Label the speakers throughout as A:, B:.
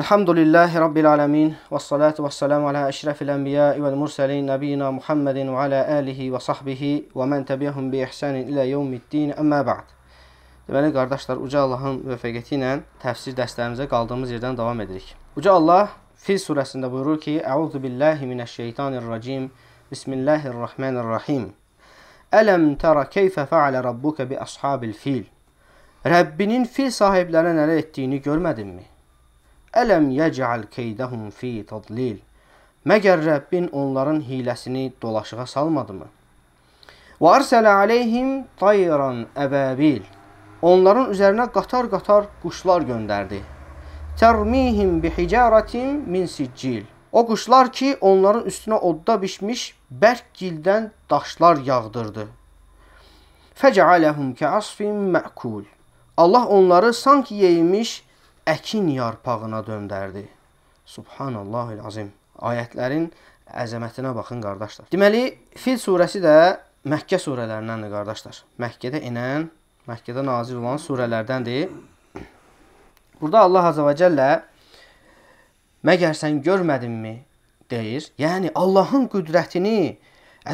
A: Elhamdülillahi Rabbil alemin və salatu və selamu alə əşrəfil ənbiya vəl mürsəlin nəbiyyina Muhammedin və alə əlihi və sahbihi və mən təbiəhum bi ihsanin ilə yevmiddin əmmə ba'd. Deməli, qardaşlar, Uca Allahın müvəffəqiyyəti ilə təfsir dərslərimizə qaldığımız yerdən davam edirik. Uca Allah Fil surəsində buyurur ki, Əuzu billahi minəşşeytanirracim, Bismillahirrahmanirrahim. Ələm tərə keyfə fəalə rabbuka bi ashabil fil. Rəbbinin fil sahiblərinə nələr etdiyini görmədinmi? Ələm yəcəl keydəhum fi tadlil. Məgər Rəbbin onların hiləsini dolaşığa salmadımı? Və arsələ aleyhim tayran əbəbil. Onların üzərinə qatar-qatar quşlar göndərdi. Tərmihim bihicaratin min siccil. O quşlar ki, onların üstünə odda bişmiş bərk gildən daşlar yağdırdı. Fəcəaləhum ki asfin mə'kul. Allah onları sanki yeymiş əkin yarpağına döndərdi. Subhanallahul azim. Ayətlərin əzəmətinə baxın qardaşlar. Deməli, Fil surəsi də Məkkə surələrindəndir qardaşlar. Məkkədə inən, Məkkədə nazil olan surələrdəndir. Burada Allah Azza və Cəllə məgər sən görmədinmi deyir. Yəni Allahın qüdrətini,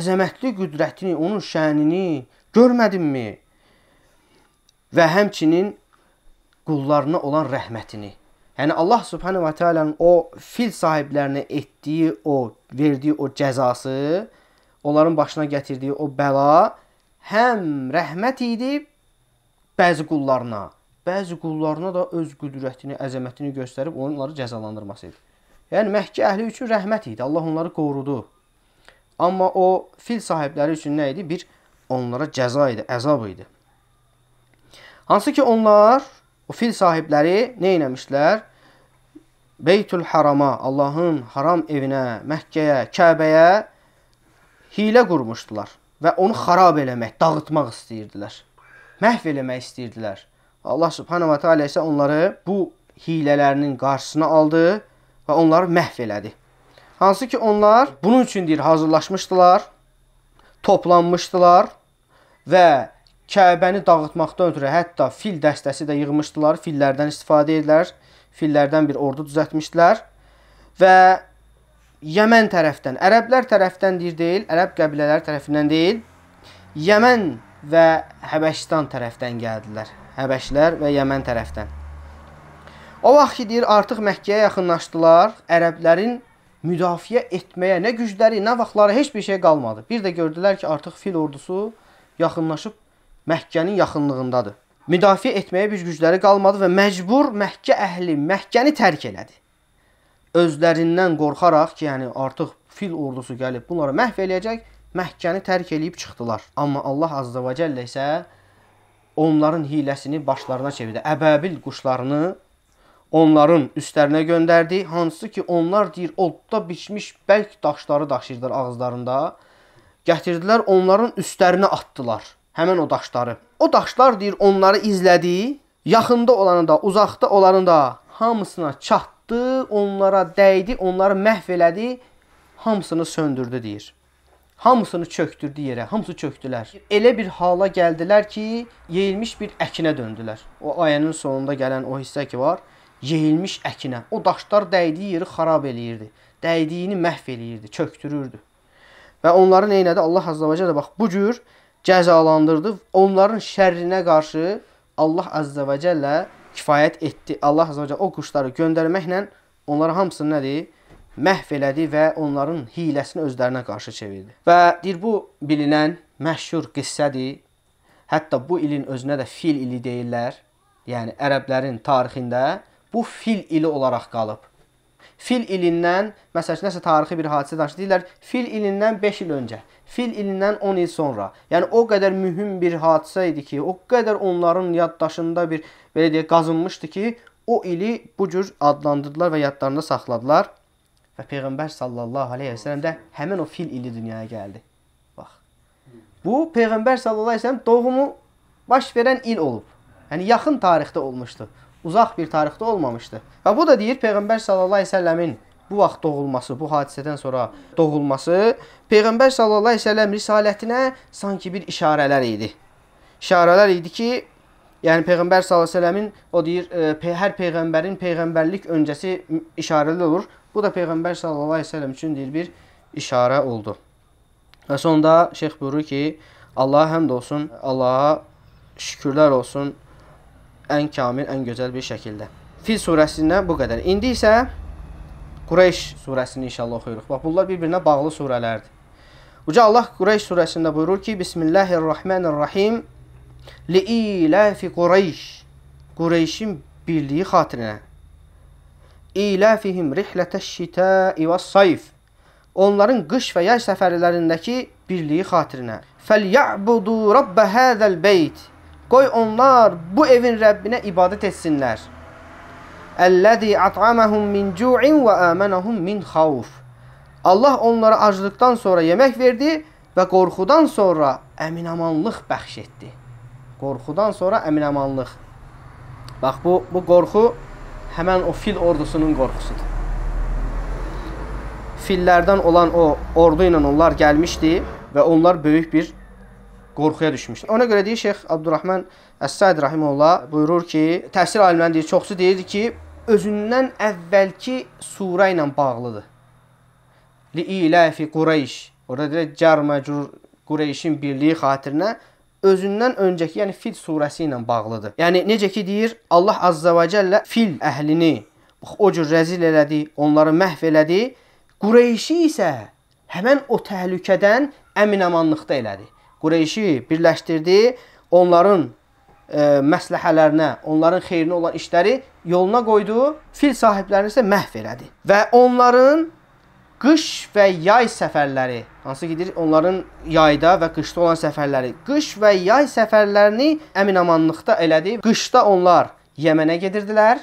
A: əzəmətli qüdrətini, onun şənini görmədinmi? Və həmçinin qullarına olan rəhmətini. Yəni Allah Subhanahu va Taala'nın o fil sahiblərinə etdiyi o verdiyi o cəzası, onların başına gətirdiyi o bəla həm rəhmət idi bəzi qullarına, bəzi qullarına da öz qüdrətini, əzəmətini göstərib onları cəzalandırması idi. Yəni Məkkə əhli üçün rəhmət idi. Allah onları qorudu. Amma o fil sahibləri üçün nə idi? Bir onlara cəza idi, əzab idi. Hansı ki onlar o fil sahibləri nə etmişlər? Beytül Harama, Allahın haram evinə, Məkkəyə, Kəbəyə hilə qurmuşdular və onu xarab eləmək, dağıtmaq istəyirdilər. Məhv eləmək istəyirdilər. Allah Subhanahu va Taala isə onları bu hilələrinin qarşısına aldı və onları məhv elədi. Hansı ki onlar bunun üçün deyir hazırlaşmışdılar, toplanmışdılar və Kəbəni dağıtmaqdan ötürü hətta fil dəstəsi də yığmışdılar, fillərdən istifadə edilər, fillərdən bir ordu düzəltmişdilər və Yəmən tərəfdən, ərəblər tərəfdən deyir deyil, ərəb qəbilələri tərəfindən deyil, Yəmən və Həbəşistan tərəfdən gəldilər. Həbəşlər və Yəmən tərəfdən. O vaxt ki, deyir, artıq Məkkəyə yaxınlaşdılar, ərəblərin müdafiə etməyə nə gücləri, nə vaxtları heç bir şey qalmadı. Bir də gördülər ki, artıq fil ordusu yaxınlaşıb Məkkənin yaxınlığındadır. Müdafiə etməyə bir gücləri qalmadı və məcbur Məkkə əhli Məkkəni tərk elədi. Özlərindən qorxaraq ki, yəni artıq fil ordusu gəlib bunları məhv eləyəcək, Məkkəni tərk eləyib çıxdılar. Amma Allah Azza və Cəllə isə onların hiləsini başlarına çevirdi. Əbəbil quşlarını onların üstlərinə göndərdi. Hansı ki, onlar deyir, odda biçmiş bəlk daşları daşıyırdılar ağızlarında. Gətirdilər, onların üstlərinə atdılar həmin o daşları. O daşlar deyir onları izlədi, yaxında olanı da, uzaqda olanı da hamısına çatdı, onlara dəydi, onları məhv elədi, hamısını söndürdü deyir. Hamısını çöktürdü yerə, hamısı çöktülər. Elə bir hala gəldilər ki, yeyilmiş bir əkinə döndülər. O ayənin sonunda gələn o hissə ki var, yeyilmiş əkinə. O daşlar dəydiyi yeri xarab eləyirdi. Dəydiyini məhv eləyirdi, çöktürürdü. Və onları nə elədi? Allah Azza və Cəllə bax bu cür cəzalandırdıq. Onların şərrinə qarşı Allah Əzzə və Cəllə kifayət etdi. Allah Əzzə və Cəllə o quşları göndərməklə onları hamısını nədir? Məhv elədi və onların hiləsini özlərinə qarşı çevirdi. Və deyir, bu bilinən məşhur qissədir. Hətta bu ilin özünə də fil ili deyirlər. Yəni, ərəblərin tarixində bu fil ili olaraq qalıb. Fil ilindən, məsələn, nəsə tarixi bir hadisə danışır, deyirlər, fil ilindən 5 il öncə fil ilindən 10 il sonra. Yəni o qədər mühüm bir hadisə idi ki, o qədər onların yaddaşında bir belə deyək qazınmışdı ki, o ili bu cür adlandırdılar və yadlarında saxladılar. Və Peyğəmbər sallallahu əleyhi və səlləm də həmin o fil ili dünyaya gəldi. Bax. Bu Peyğəmbər sallallahu əleyhi və səlləm doğumu baş verən il olub. Yəni yaxın tarixdə olmuşdu. Uzaq bir tarixdə olmamışdı. Və bu da deyir Peyğəmbər sallallahu əleyhi və səlləmin bu vaxt doğulması, bu hadisədən sonra doğulması Peyğəmbər sallallahu əleyhi və səlləm risalətinə sanki bir işarələr idi. İşarələr idi ki, yəni Peyğəmbər sallallahu əleyhi və səlləmin o deyir, e, hər peyğəmbərin peyğəmbərlik öncəsi işarəli olur. Bu da Peyğəmbər sallallahu əleyhi və səlləm üçün deyir bir işarə oldu. Və sonda şeyx buyurur ki, Allaha həmd olsun, Allaha şükürlər olsun ən kamil, ən gözəl bir şəkildə. Fil surəsindən bu qədər. İndi isə Qureyş surəsini inşallah oxuyuruq. Bax, bunlar bir-birinə bağlı surələrdir. Uca Allah Qureyş surəsində buyurur ki, Bismillahirrahmanirrahim Li-iləfi Qureyş Qureyşin birliyi xatirinə İləfihim rihlətəş-şitəi və-sayf Onların qış və yay səfərlərindəki birliyi xatirinə Fəl-ya'budu rabbə həzəl-beyt Qoy onlar bu evin Rəbbinə ibadət etsinlər. Əlləzi at'amahum min cu'in və amanahum min xauf. Allah onlara aclıqdan sonra yemək verdi və qorxudan sonra əminamanlıq bəxş etdi. Qorxudan sonra əminamanlıq. Bax bu bu qorxu həmin o fil ordusunun qorxusudur. Fillərdən olan o ordu ilə onlar gəlmişdi və onlar böyük bir qorxuya düşmüşdü. Ona görə deyir Şeyx Abdurrahman Əs-Said Rahimullah buyurur ki, təfsir alimləri deyir, çoxsu deyir ki, özündən əvvəlki sura ilə bağlıdır. Li ilafi Qureyş. Orada deyir car məcrur Qureyşin birliyi xatirinə özündən öncəki, yəni Fil surəsi ilə bağlıdır. Yəni necə ki deyir Allah Azza və Cəllə Fil əhlini o cür rəzil elədi, onları məhv elədi. Qureyşi isə həmin o təhlükədən əmin-amanlıqda elədi. Qureyşi birləşdirdi, onların e, məsləhələrinə, onların xeyrinə olan işləri yoluna qoydu, fil sahiblərini isə məhv elədi. Və onların qış və yay səfərləri, hansı ki, onların yayda və qışda olan səfərləri, qış və yay səfərlərini əminamanlıqda elədi. Qışda onlar Yəmənə gedirdilər,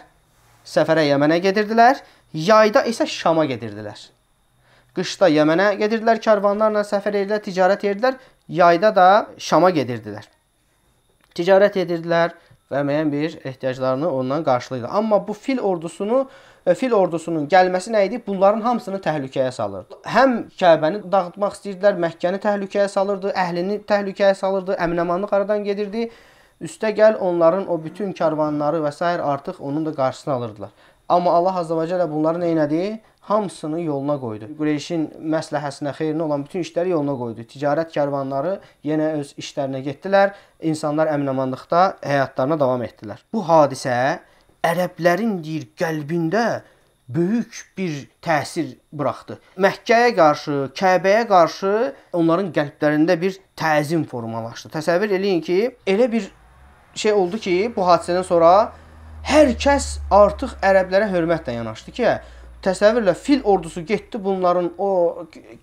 A: səfərə Yəmənə gedirdilər, yayda isə Şama gedirdilər. Qışda Yəmənə gedirdilər, karvanlarla səfər edirlər, ticarət edirdilər, yayda da Şama gedirdilər. Ticarət edirdilər, və müəyyən bir ehtiyaclarını ondan qarşılayırdı. Amma bu fil ordusunu e, fil ordusunun gəlməsi nə idi? Bunların hamısını təhlükəyə salırdı. Həm Kəbəni dağıtmaq istəyirdilər, Məkkəni təhlükəyə salırdı, əhlini təhlükəyə salırdı, əminəmanlıq aradan gedirdi. Üstə gəl onların o bütün karvanları və s. artıq onun da qarşısını alırdılar. Amma Allah Azza və Cəllə bunları nə elədi? Hamısını yoluna qoydu. Qureyşin məsləhəsinə, xeyrinə olan bütün işləri yoluna qoydu. Ticarət karvanları yenə öz işlərinə getdilər. İnsanlar əminamanlıqda həyatlarına davam etdilər. Bu hadisə ərəblərin deyir qəlbində böyük bir təsir buraxdı. Məkkəyə qarşı, Kəbəyə qarşı onların qəlblərində bir təzim formalaşdı. Təsəvvür eləyin ki, elə bir şey oldu ki, bu hadisədən sonra hər kəs artıq ərəblərə hörmətlə yanaşdı ki, təsəvvürlə fil ordusu getdi bunların o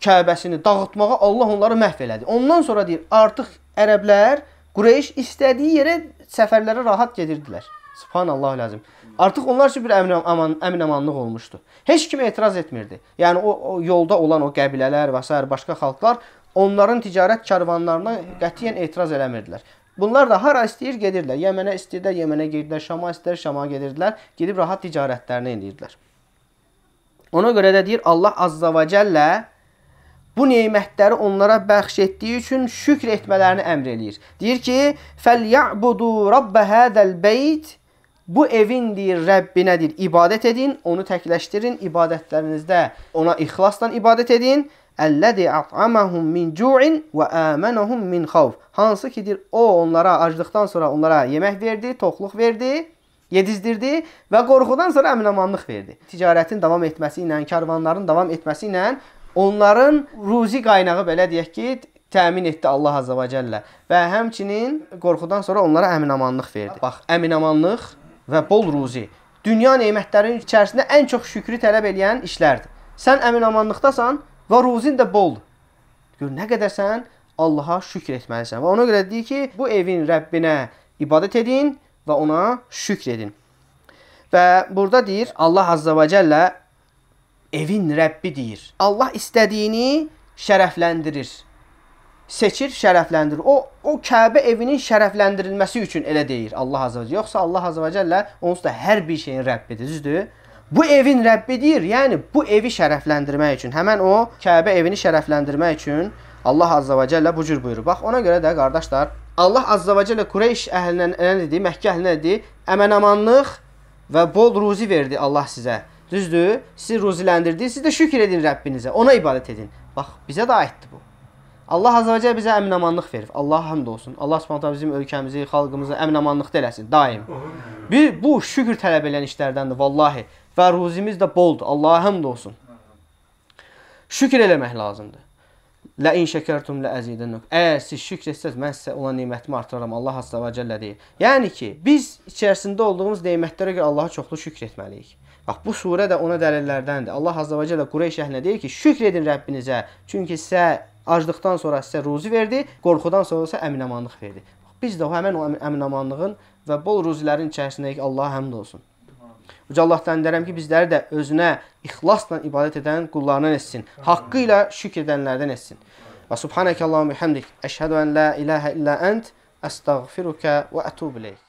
A: Kəbəsini dağıtmağa, Allah onları məhv elədi. Ondan sonra deyir, artıq ərəblər Qureyş istədiyi yerə səfərlərə rahat gedirdilər. Subhanallah lazım. Artıq onlar üçün bir əmin, aman, əmin amanlıq olmuşdu. Heç kim etiraz etmirdi. Yəni o, o yolda olan o qəbilələr və s. başqa xalqlar onların ticarət karvanlarına qətiyyən etiraz eləmirdilər. Bunlar da hara istəyir gedirdilər. Yəmənə istəyirlər, Yəmənə gedirdilər, Şama istəyir, Şama gedirdilər. Gedib rahat ticarətlərini edirdilər. Ona görə də deyir Allah Azza və Cəllə bu nemətləri onlara bəxş etdiyi üçün şükr etmələrini əmr eləyir. Deyir ki: "Fəlyabudu rabb hadal beyt" Bu evin deyir Rəbbinədir. İbadət edin, onu təkləşdirin, ibadətlərinizdə ona ixlasla ibadət edin Əlləzi at'amahum min cu'in və amanahum min xavf. Hansı kidir o onlara aclıqdan sonra onlara yemək verdi, toxluq verdi, yedizdirdi və qorxudan sonra əminamanlıq verdi. Ticarətin davam etməsi ilə, karvanların davam etməsi ilə onların ruzi qaynağı belə deyək ki, təmin etdi Allah Azza və Cəllə və həmçinin qorxudan sonra onlara əminamanlıq verdi. Bax, əminamanlıq və bol ruzi dünya nemətlərinin içərisində ən çox şükrü tələb edən işlərdir. Sən əminamanlıqdasan, və ruzin də boldur. Gör nə qədər sən Allaha şükr etməlisən. Və ona görə deyir ki, bu evin Rəbbinə ibadət edin və ona şükr edin. Və burada deyir Allah Azza və Cəllə evin Rəbbi deyir. Allah istədiyini şərəfləndirir. Seçir, şərəfləndirir. O o Kəbə evinin şərəfləndirilməsi üçün elə deyir Allah Azza və Cəllə. Yoxsa Allah Azza və Cəllə onsuz da hər bir şeyin Rəbbidir, düzdür? Bu evin Rəbbi deyir, yəni bu evi şərəfləndirmək üçün, həmən o Kəbə evini şərəfləndirmək üçün Allah Azza və Cəllə bu cür buyurur. Bax, ona görə də qardaşlar, Allah Azza və Cəllə Qureyş əhlinə nə dedi, Məkkə əhlinə dedi, əmənamanlıq və bol ruzi verdi Allah sizə. Düzdür? Sizi ruziləndirdi. Siz də şükür edin Rəbbinizə. Ona ibadət edin. Bax, bizə də aiddir bu. Allah Azza və Cəllə bizə əminamanlıq verib. Allah həmd olsun. Allah Subhanahu bizim ölkəmizi, xalqımızı əminamanlıqda eləsin daim. Bir bu şükür tələb edən işlərdəndir vallahi və ruzimiz də boldur. Allaha həmd olsun. Şükür eləmək lazımdır. Lə in şəkərtum lə əzidənuk. Əgər siz şükr etsəz, mən sizə olan nemətimi artıraram. Allah Azza və Cəllə deyir. Yəni ki, biz içərisində olduğumuz nemətlərə görə Allaha çoxlu şükr etməliyik. Bax, bu surə də ona dəlillərdəndir. Allah Azza və Cəllə Qureyş əhlinə deyir ki, şükr edin Rəbbinizə. Çünki sizə aclıqdan sonra sizə ruzi verdi, qorxudan sonra isə əminamanlıq verdi. Biz də o həmin o əminamanlığın və bol ruzilərin içərisindəyik. Allaha həmd olsun. Uca Allahdan dərəm ki, bizləri də özünə ixlasla ibadət edən qullarından etsin. Haqqı ilə şükr edənlərdən etsin. Və subhanəkə Allahümü həmdik. Əşhədu ən la ilahə illə ənd. Əstəğfiruka və ətubu ileyk.